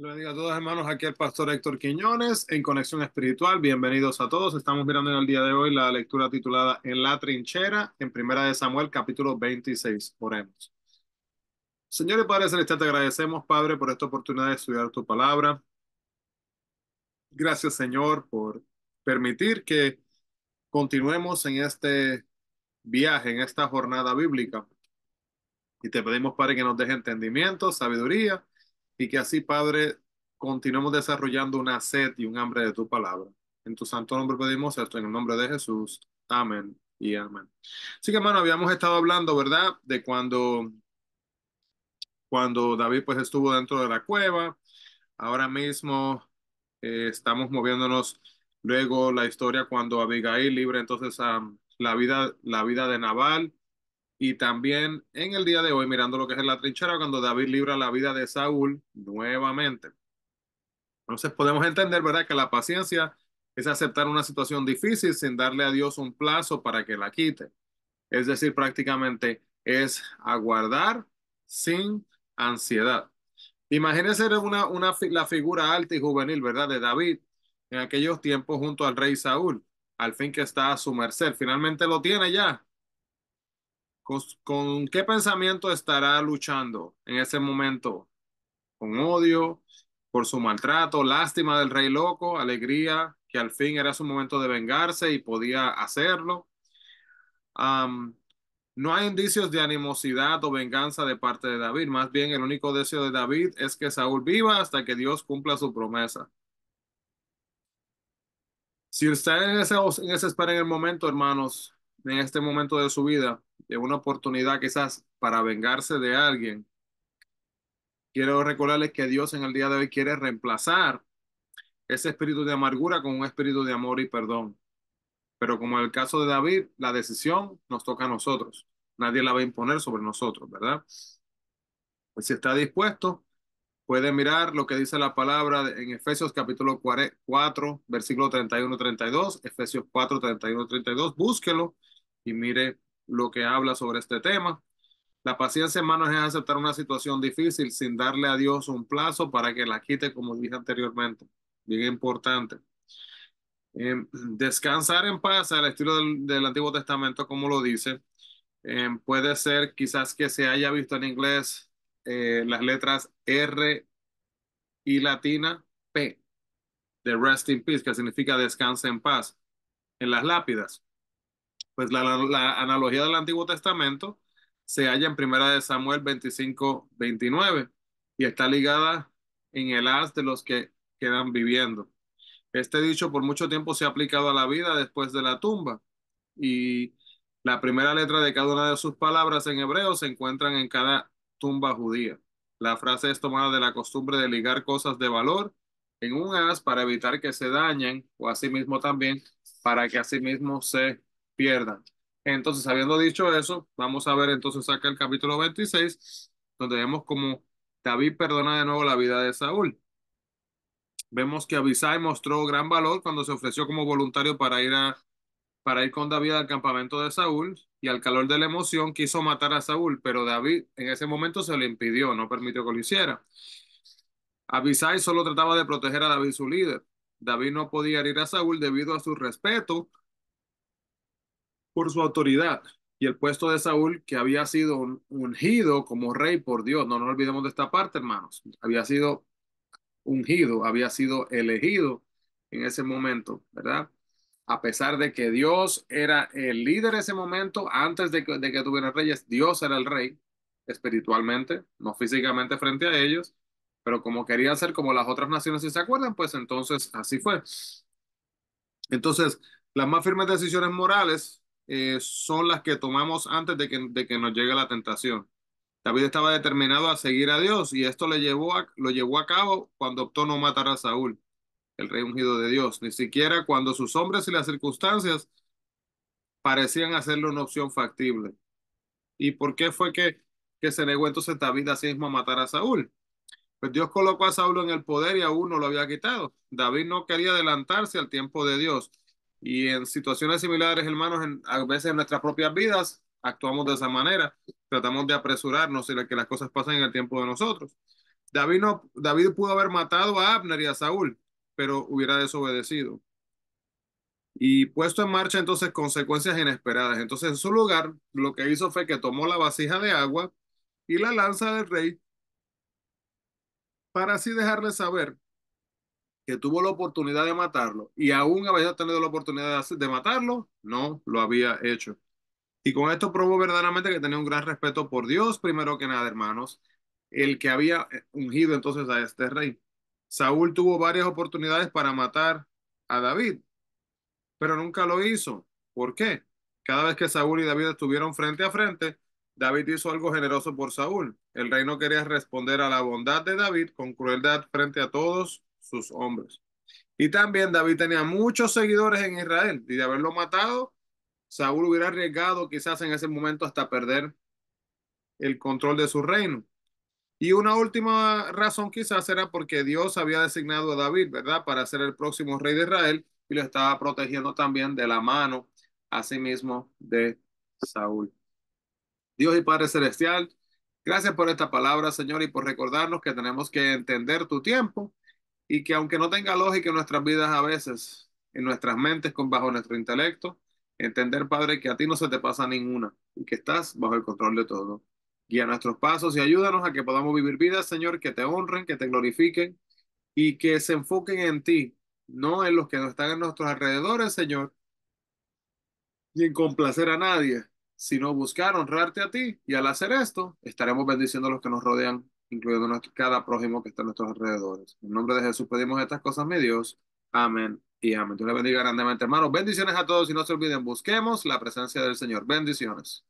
Lo bendiga a todos hermanos, aquí el pastor Héctor Quiñones en Conexión Espiritual. Bienvenidos a todos. Estamos mirando en el día de hoy la lectura titulada En la trinchera, en Primera de Samuel, capítulo 26. Oremos. Señor y Padre Celestial, te agradecemos, Padre, por esta oportunidad de estudiar tu palabra. Gracias, Señor, por permitir que continuemos en este viaje, en esta jornada bíblica. Y te pedimos, Padre, que nos deje entendimiento, sabiduría y que así, Padre, continuemos desarrollando una sed y un hambre de tu palabra. En tu santo nombre pedimos esto, en el nombre de Jesús. Amén y amén. Así que, hermano, habíamos estado hablando, ¿verdad? De cuando, cuando David pues estuvo dentro de la cueva. Ahora mismo eh, estamos moviéndonos luego la historia cuando Abigail libre entonces la, vida, la vida de Naval. Y también en el día de hoy, mirando lo que es la trinchera, cuando David libra la vida de Saúl nuevamente. Entonces podemos entender, ¿verdad?, que la paciencia es aceptar una situación difícil sin darle a Dios un plazo para que la quite. Es decir, prácticamente es aguardar sin ansiedad. Imagínense una, una, la figura alta y juvenil, ¿verdad?, de David en aquellos tiempos junto al rey Saúl, al fin que está a su merced. Finalmente lo tiene ya, ¿Con, qué pensamiento estará luchando en ese momento? ¿Con odio? ¿Por su maltrato? ¿Lástima del rey loco? ¿Alegría? Que al fin era su momento de vengarse y podía hacerlo. no hay indicios de animosidad o venganza de parte de David. Más bien, el único deseo de David es que Saúl viva hasta que Dios cumpla su promesa. Si usted en ese, en ese en el momento, hermanos, en este momento de su vida, de una oportunidad quizás para vengarse de alguien, quiero recordarles que Dios en el día de hoy quiere reemplazar ese espíritu de amargura con un espíritu de amor y perdón. Pero como en el caso de David, la decisión nos toca a nosotros. Nadie la va a imponer sobre nosotros, ¿verdad? Pues si está dispuesto, puede mirar lo que dice la palabra en Efesios capítulo 4, versículo 31-32, Efesios 4, 31-32, búsquelo y mire lo que habla sobre este tema. La paciencia, hermanos, es aceptar una situación difícil sin darle a Dios un plazo para que la quite, como dije anteriormente. Bien importante. Em, descansar en paz, al estilo del, Antiguo Testamento, como lo dice, em, puede ser quizás que se haya visto en inglés eh, las letras R y latina P, de Rest in Peace, que significa descansa en paz, en las lápidas pues la, analogía del Antiguo Testamento se halla en Primera de Samuel 25, 29 y está ligada en el haz de los que quedan viviendo. Este dicho por mucho tiempo se ha aplicado a la vida después de la tumba y la primera letra de cada una de sus palabras en hebreo se encuentran en cada tumba judía. La frase es tomada de la costumbre de ligar cosas de valor en un as para evitar que se dañen o asimismo también para que asimismo se pierdan. Entonces, habiendo dicho eso, vamos a ver entonces acá el capítulo 26, donde vemos como David perdona de nuevo la vida de Saúl. Vemos que Abisai mostró gran valor cuando se ofreció como voluntario para ir, a, para ir con David al campamento de Saúl y al calor de la emoción quiso matar a Saúl, pero David en ese momento se le impidió, no permitió que lo hiciera. Abisai solo trataba de proteger a David, su líder. David no podía ir a Saúl debido a su respeto por su autoridad y el puesto de Saúl, que había sido ungido como rey por Dios. No nos olvidemos de esta parte, hermanos. Había sido ungido, había sido elegido en ese momento, ¿verdad? A pesar de que Dios era el líder en ese momento, antes de que, de que tuvieran reyes, Dios era el rey espiritualmente, no físicamente frente a ellos, pero como quería ser como las otras naciones, si se acuerdan, pues entonces así fue. Entonces, las más firmes decisiones morales eh, son las que tomamos antes de que, de que nos llegue la tentación. David estaba determinado a seguir a Dios y esto le llevó a, lo llevó a cabo cuando optó no matar a Saúl, el rey ungido de Dios, ni siquiera cuando sus hombres y las circunstancias parecían hacerle una opción factible. ¿Y por qué fue que, que se negó entonces David a mismo a matar a Saúl? Pues Dios colocó a Saúl en el poder y aún no lo había quitado. David no quería adelantarse al tiempo de Dios. Y en situaciones similares, hermanos, a veces en nuestras propias vidas actuamos de esa manera, tratamos de apresurarnos y que las cosas pasen en el tiempo de nosotros. David, David pudo haber matado a Abner y a Saúl, pero hubiera desobedecido. Y puesto en marcha entonces consecuencias inesperadas. Entonces, en su lugar, lo que hizo fue que tomó la vasija de agua y la lanza del rey para así dejarle saber que tuvo la oportunidad de matarlo y aún había tenido la oportunidad de, matarlo, no lo había hecho. Y con esto probó verdaderamente que tenía un gran respeto por Dios, primero que nada, hermanos, el que había eh, ungido entonces a este rey. Saúl tuvo varias oportunidades para matar a David, pero nunca lo hizo. ¿Por qué? Cada vez que Saúl y David estuvieron frente a frente, David hizo algo generoso por Saúl. El rey no quería responder a la bondad de David con crueldad frente a todos sus hombres Y también David tenía muchos seguidores en Israel y de haberlo matado, Saúl hubiera arriesgado quizás en ese momento hasta perder el control de su reino. Y una última razón quizás era porque Dios había designado a David, ¿verdad?, para ser el próximo rey de Israel y lo estaba protegiendo también de la mano, asimismo, sí de Saúl. Dios y Padre Celestial, gracias por esta palabra, Señor, y por recordarnos que tenemos que entender tu tiempo y que aunque no tenga lógica en nuestras vidas a veces, en nuestras mentes, con, bajo nuestro intelecto, entender, Padre, que a ti no se te pasa ninguna y que estás bajo el control de todo. Guía nuestros pasos y ayúdanos a que podamos vivir vidas, Señor, que te honren, que te glorifiquen y que se enfoquen en ti, no en los que están en nuestros alrededores, Señor, ni en complacer a nadie, sino buscar honrarte a ti. Y al hacer esto, estaremos bendiciendo a los que nos rodean incluyendo cada prójimo que está a nuestros alrededores. En nombre de Jesús pedimos estas cosas, mi Dios. Amén y amén. Dios le bendiga grandemente, hermanos. Bendiciones a todos y no se olviden, busquemos la presencia del Señor. Bendiciones.